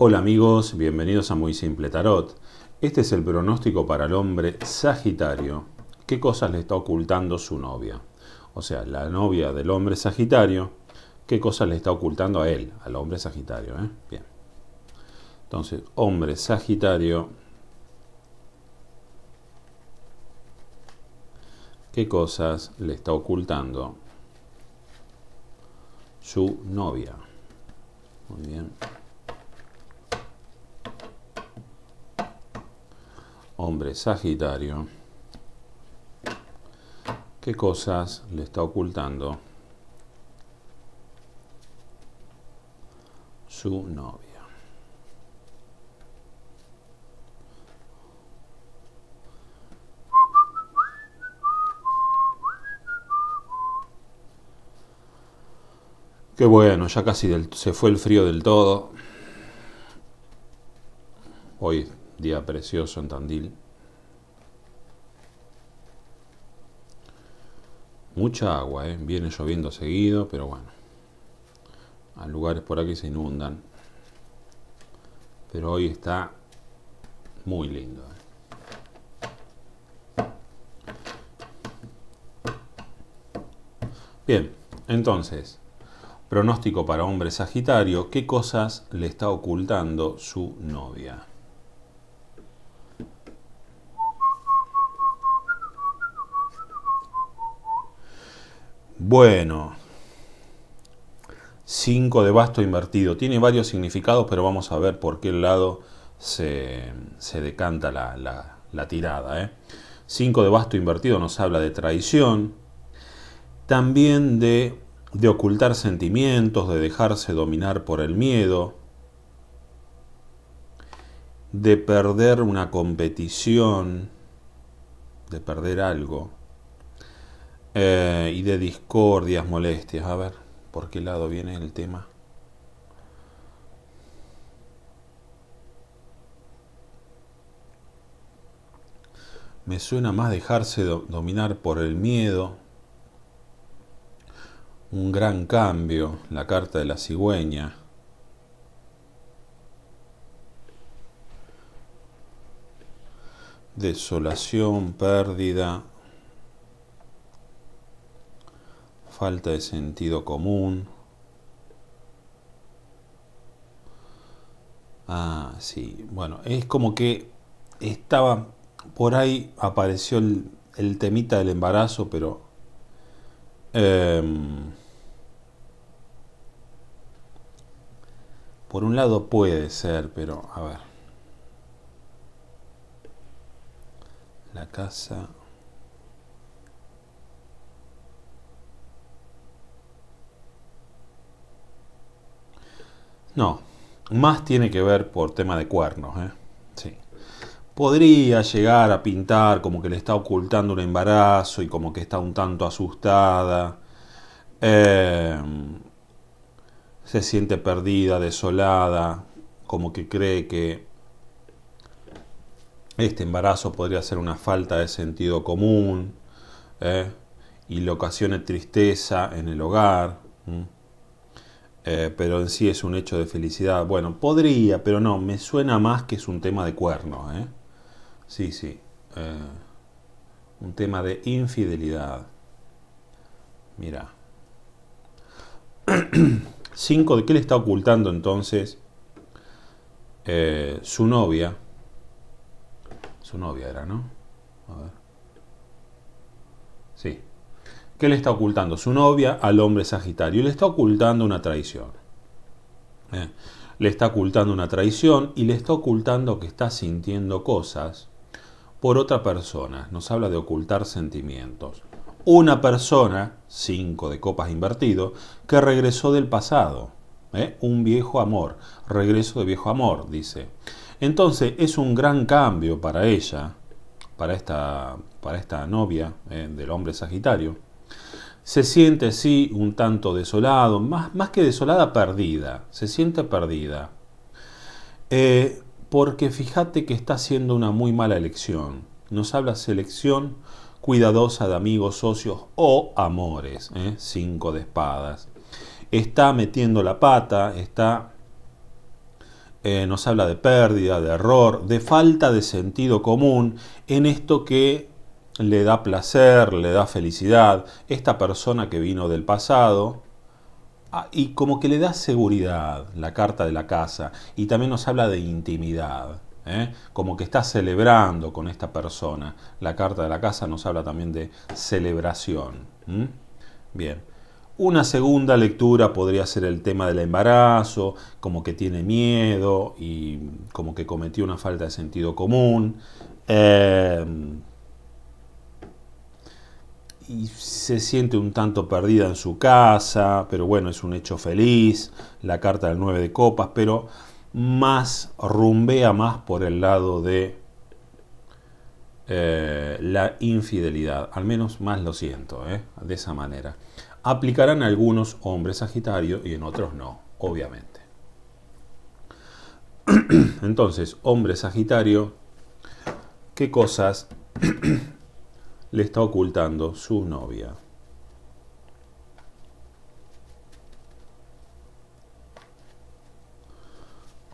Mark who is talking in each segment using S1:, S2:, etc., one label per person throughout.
S1: Hola amigos, bienvenidos a Muy Simple Tarot. Este es el pronóstico para el hombre Sagitario. ¿Qué cosas le está ocultando su novia? O sea, la novia del hombre Sagitario, ¿qué cosas le está ocultando a él, al hombre Sagitario? Eh? Bien. Entonces, hombre Sagitario, ¿qué cosas le está ocultando su novia? Muy bien. hombre Sagitario, qué cosas le está ocultando su novia. Qué bueno, ya casi se fue el frío del todo. Hoy día precioso en Tandil. Mucha agua, ¿eh? viene lloviendo seguido, pero bueno. Hay lugares por aquí se inundan. Pero hoy está muy lindo. ¿eh? Bien, entonces, pronóstico para hombre Sagitario, ¿qué cosas le está ocultando su novia? Bueno, 5 de basto invertido. Tiene varios significados, pero vamos a ver por qué lado se, decanta la, tirada. 5 ¿eh? de basto invertido nos habla de traición, también de ocultar sentimientos, de dejarse dominar por el miedo, de perder una competición, de perder algo. Eh, y de discordias, molestias. A ver, ¿por qué lado viene el tema? Me suena más dejarse dominar por el miedo. Un gran cambio, la carta de la cigüeña. Desolación, pérdida, falta de sentido común. Ah, sí. Bueno, es como que estaba por ahí, apareció el, temita del embarazo, pero... Em, por un lado puede ser, pero a ver. La casa... No, más tiene que ver por tema de cuernos. ¿eh? Sí. Podría llegar a pintar como que le está ocultando un embarazo y como que está un tanto asustada. Em, se siente perdida, desolada, como que cree que este embarazo podría ser una falta de sentido común ¿eh? y le ocasiona tristeza en el hogar. Eh, pero en sí es un hecho de felicidad. Bueno, podría, pero no, me suena más que es un tema de cuerno. ¿eh? Sí, sí. Eh, un tema de infidelidad. Mira. Cinco. ¿De qué le está ocultando entonces eh, su novia? Su novia era, ¿no? A ver. Sí. ¿Qué le está ocultando su novia al hombre Sagitario. le está ocultando una traición. Eh, le está ocultando una traición y le está ocultando que está sintiendo cosas por otra persona. Nos habla de ocultar sentimientos. Una persona, 5 de copas invertido, que regresó del pasado. Eh, un viejo amor. Regreso de viejo amor, dice. Entonces es un gran cambio para ella, para esta, para esta novia eh, del hombre Sagitario se siente sí un tanto desolado, más, más que desolada, perdida, se siente perdida. Eh, porque fíjate que está haciendo una muy mala elección. Nos habla selección cuidadosa de amigos, socios o amores, ¿eh? cinco de espadas. Está metiendo la pata, está... Eh, nos habla de pérdida, de error, de falta de sentido común en esto que le da placer, le da felicidad, esta persona que vino del pasado, ah, y como que le da seguridad la carta de la casa, y también nos habla de intimidad. ¿eh? Como que está celebrando con esta persona. La carta de la casa nos habla también de celebración. Bien. Una segunda lectura podría ser el tema del embarazo, como que tiene miedo y como que cometió una falta de sentido común. Eh, y se siente un tanto perdida en su casa, pero bueno, es un hecho feliz, la carta del 9 de copas, pero más rumbea más por el lado de eh, la infidelidad, al menos más lo siento, ¿eh? de esa manera. Aplicarán algunos hombres Sagitario y en otros no, obviamente. Entonces, hombre Sagitario, ¿qué cosas le está ocultando su novia.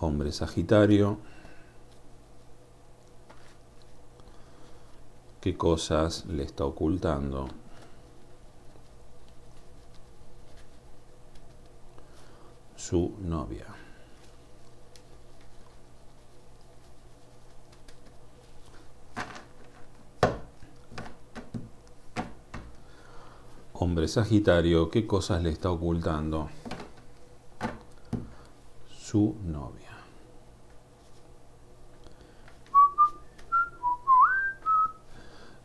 S1: Hombre Sagitario. ¿Qué cosas le está ocultando? Su novia. Hombre Sagitario, ¿qué cosas le está ocultando su novia?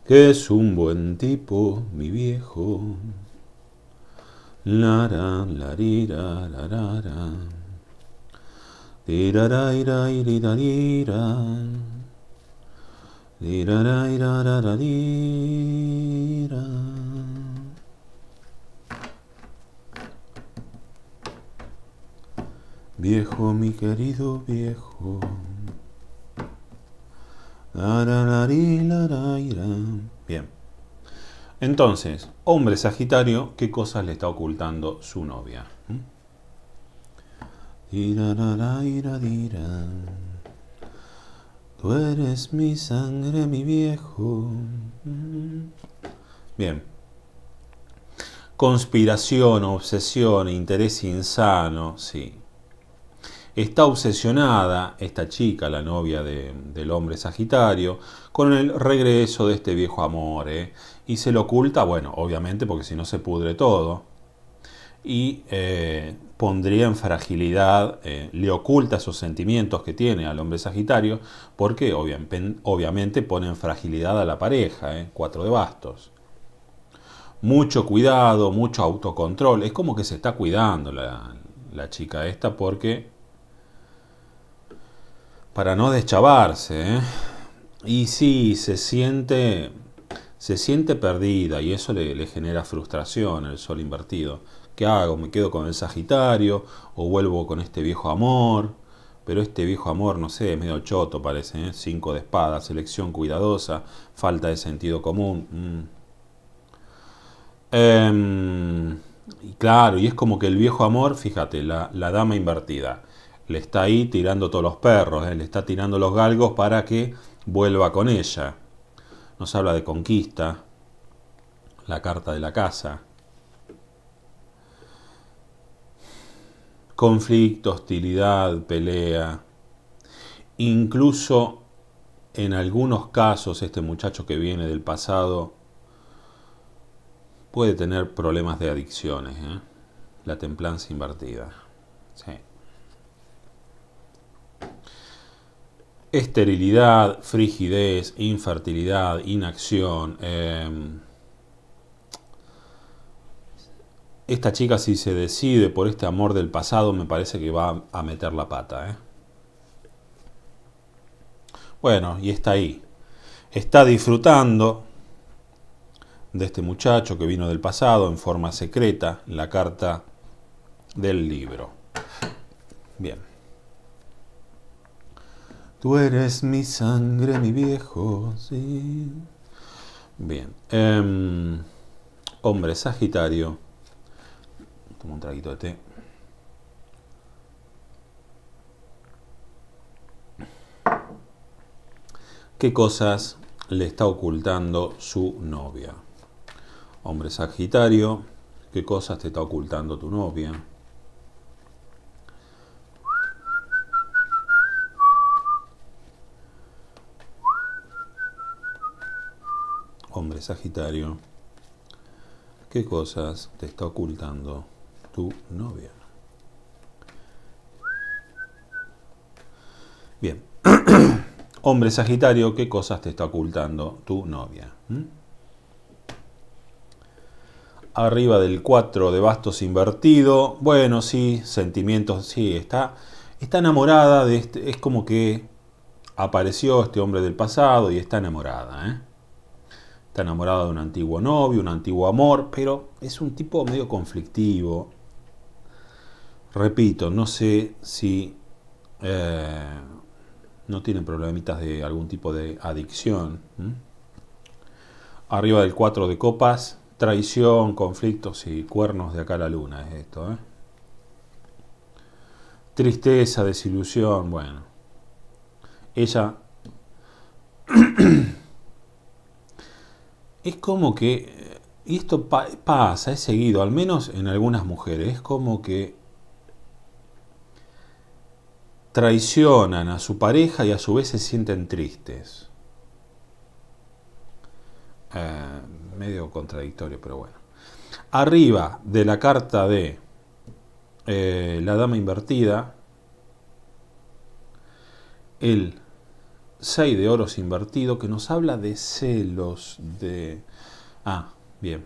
S1: Que es un buen tipo, mi viejo. Lara, larira, larara. Tirara, ira, ira, ira. Dira ira, di ra. Viejo, mi querido viejo. Bien. Entonces, hombre Sagitario, ¿qué cosas le está ocultando su novia? ¿Mm? Tú eres mi sangre, mi viejo. Mm. Bien. Conspiración, obsesión, interés insano, sí. Está obsesionada, esta chica, la novia del hombre Sagitario, con el regreso de este viejo amor. ¿eh? Y se lo oculta, bueno, obviamente porque si no se pudre todo. Y eh, pondría en fragilidad, eh, le oculta sus sentimientos que tiene al hombre Sagitario, porque obviamente pone en fragilidad a la pareja, cuatro de bastos. Mucho cuidado, mucho autocontrol, es como que se está cuidando la chica esta porque para no deschavarse. ¿eh? Y si se siente, se siente perdida y eso le, genera frustración el sol invertido. ¿Qué hago? ¿Me quedo con el Sagitario o vuelvo con este viejo amor? Pero este viejo amor, no sé, es medio choto parece. ¿eh? Cinco de espadas selección cuidadosa, falta de sentido común. Mm. Em, claro, y es como que el viejo amor, fíjate, la, la dama invertida le está ahí tirando todos los perros, eh, le está tirando los galgos para que vuelva con ella. Nos habla de conquista, la carta de la casa. Conflicto, hostilidad, pelea. Incluso en algunos casos este muchacho que viene del pasado puede tener problemas de adicciones. Eh, la templanza invertida. Sí. esterilidad, frigidez, infertilidad, inacción. Em, esta chica si se decide por este amor del pasado me parece que va a meter la pata. ¿eh? Bueno, y está ahí. Está disfrutando de este muchacho que vino del pasado en forma secreta, la carta del libro. Bien. Tú eres mi sangre, mi viejo, sí. Bien. Em, hombre, Sagitario. Toma un traguito de té. ¿Qué cosas le está ocultando su novia? Hombre Sagitario, ¿qué cosas te está ocultando tu novia? Hombre Sagitario, ¿qué cosas te está ocultando tu novia? Bien, hombre Sagitario, ¿qué cosas te está ocultando tu novia? ¿Mm? Arriba del 4 de bastos invertido, bueno, sí, sentimientos, sí, está, está enamorada, de este, es como que apareció este hombre del pasado y está enamorada, ¿eh? está enamorada de un antiguo novio, un antiguo amor, pero es un tipo medio conflictivo. Repito, no sé si eh, no tiene problemitas de algún tipo de adicción. Arriba del 4 de copas, traición, conflictos y cuernos de acá a la luna es esto. ¿eh? Tristeza, desilusión, bueno. Ella es como que, y esto pasa, es seguido, al menos en algunas mujeres, es como que traicionan a su pareja y a su vez se sienten tristes. Eh, medio contradictorio, pero bueno. Arriba de la carta de eh, la dama invertida, el 6 de oros invertido que nos habla de celos, de... Ah, bien.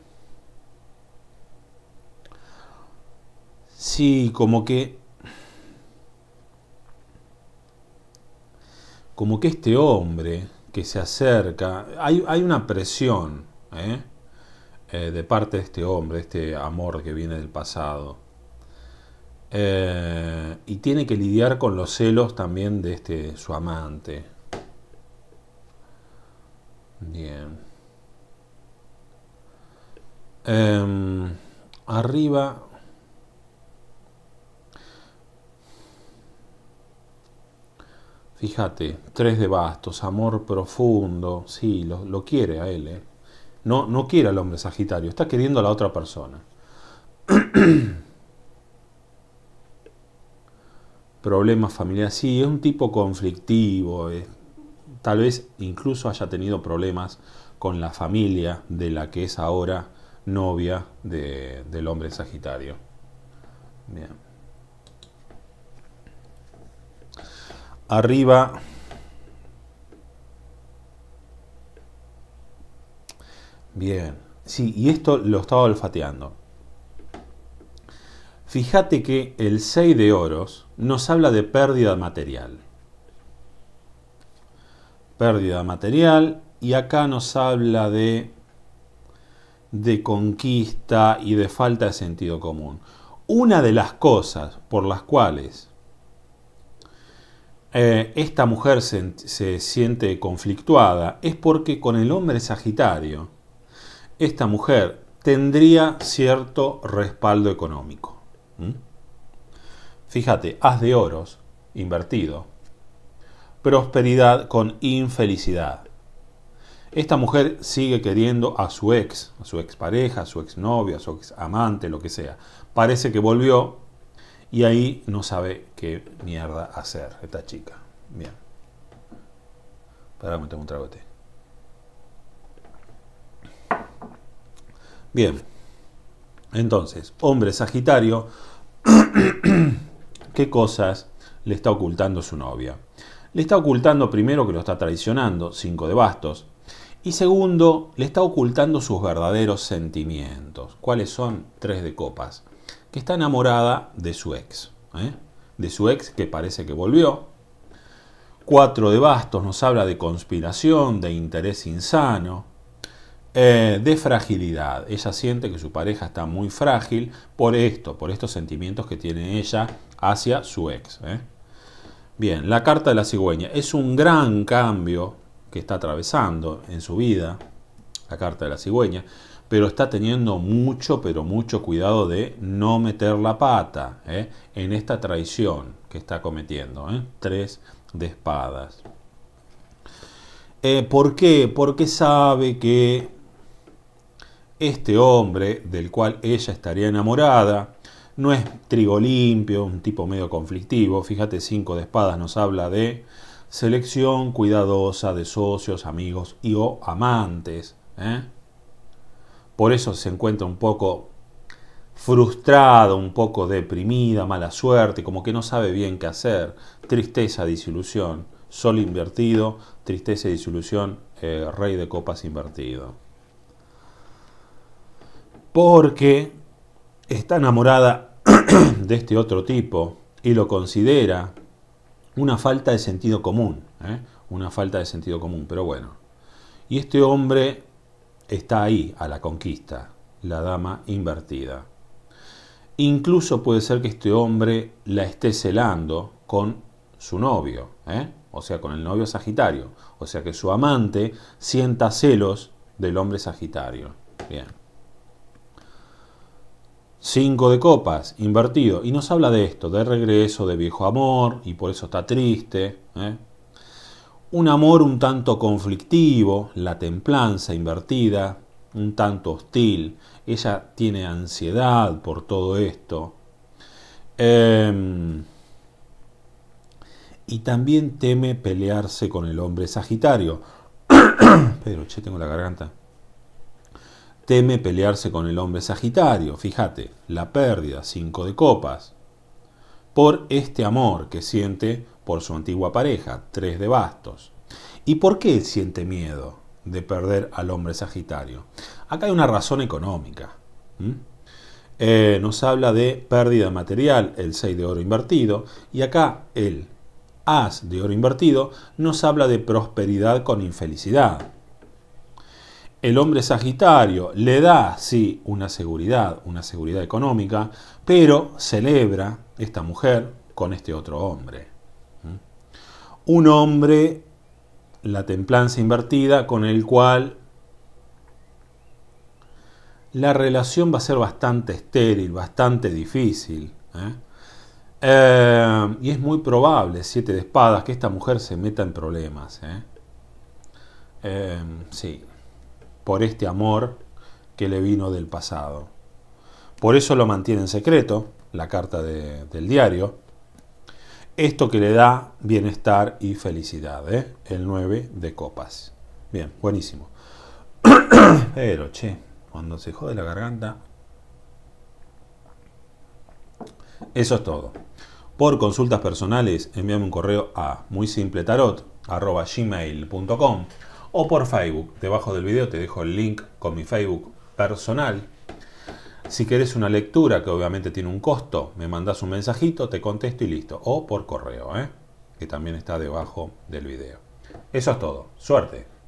S1: Sí, como que... Como que este hombre que se acerca, hay, una presión ¿eh? Eh, de parte de este hombre, este amor que viene del pasado. Eh, y tiene que lidiar con los celos también de este su amante. Bien. Em, arriba. Fíjate, tres de bastos, amor profundo. Sí, lo, lo quiere a él. ¿eh? No, no quiere al hombre Sagitario, está queriendo a la otra persona. Problemas familiares, sí, es un tipo conflictivo. ¿eh? Tal vez incluso haya tenido problemas con la familia de la que es ahora novia del hombre Sagitario. Bien. Arriba Bien. Sí, y esto lo estaba olfateando. Fíjate que el 6 de oros nos habla de pérdida material pérdida material y acá nos habla de, de conquista y de falta de sentido común. Una de las cosas por las cuales eh, esta mujer se, siente conflictuada es porque con el hombre Sagitario, esta mujer tendría cierto respaldo económico. Fíjate, haz de oros invertido prosperidad con infelicidad. Esta mujer sigue queriendo a su ex, a su expareja, a su exnovio, a su ex amante, lo que sea. Parece que volvió y ahí no sabe qué mierda hacer esta chica. Bien. Para me tengo un tragote Bien. Entonces, hombre Sagitario, ¿qué cosas le está ocultando su novia? le está ocultando primero que lo está traicionando, 5 de bastos, y segundo, le está ocultando sus verdaderos sentimientos. ¿Cuáles son? 3 de copas. Que está enamorada de su ex, ¿eh? de su ex que parece que volvió. 4 de bastos nos habla de conspiración, de interés insano, eh, de fragilidad. Ella siente que su pareja está muy frágil por esto, por estos sentimientos que tiene ella hacia su ex. ¿eh? Bien, la carta de la cigüeña es un gran cambio que está atravesando en su vida, la carta de la cigüeña, pero está teniendo mucho, pero mucho cuidado de no meter la pata ¿eh? en esta traición que está cometiendo. ¿eh? Tres de espadas. Eh, ¿Por qué? Porque sabe que este hombre del cual ella estaría enamorada, no es trigo limpio, un tipo medio conflictivo. Fíjate, Cinco de espadas nos habla de selección cuidadosa de socios, amigos y o amantes. ¿eh? Por eso se encuentra un poco frustrado, un poco deprimida, mala suerte, como que no sabe bien qué hacer. Tristeza, disilusión. Sol invertido, tristeza y disilusión, eh, rey de copas invertido. Porque está enamorada de este otro tipo y lo considera una falta de sentido común, ¿eh? una falta de sentido común, pero bueno. Y este hombre está ahí a la conquista, la dama invertida. Incluso puede ser que este hombre la esté celando con su novio, ¿eh? o sea, con el novio Sagitario, o sea que su amante sienta celos del hombre Sagitario. Bien. Cinco de copas, invertido. Y nos habla de esto, de regreso, de viejo amor, y por eso está triste. ¿eh? Un amor un tanto conflictivo, la templanza invertida, un tanto hostil. Ella tiene ansiedad por todo esto. Em, y también teme pelearse con el hombre Sagitario. Pero, che, tengo la garganta teme pelearse con el hombre Sagitario, fíjate, la pérdida, cinco de copas, por este amor que siente por su antigua pareja, tres de bastos. ¿Y por qué siente miedo de perder al hombre Sagitario? Acá hay una razón económica. Eh, nos habla de pérdida material, el 6 de oro invertido, y acá el as de oro invertido nos habla de prosperidad con infelicidad el hombre Sagitario le da, sí, una seguridad, una seguridad económica, pero celebra esta mujer con este otro hombre. Un hombre, la templanza invertida, con el cual la relación va a ser bastante estéril, bastante difícil. ¿eh? Eh, y es muy probable, siete de espadas, que esta mujer se meta en problemas. ¿eh? sí, por este amor que le vino del pasado. Por eso lo mantiene en secreto, la carta del diario. Esto que le da bienestar y felicidad, ¿eh? el 9 de copas. Bien, buenísimo. Pero, che, cuando se jode la garganta... Eso es todo. Por consultas personales, envíame un correo a muy simple tarot, o por Facebook. Debajo del video te dejo el link con mi Facebook personal. Si querés una lectura, que obviamente tiene un costo, me mandas un mensajito, te contesto y listo. O por correo, ¿eh? que también está debajo del video. Eso es todo. Suerte.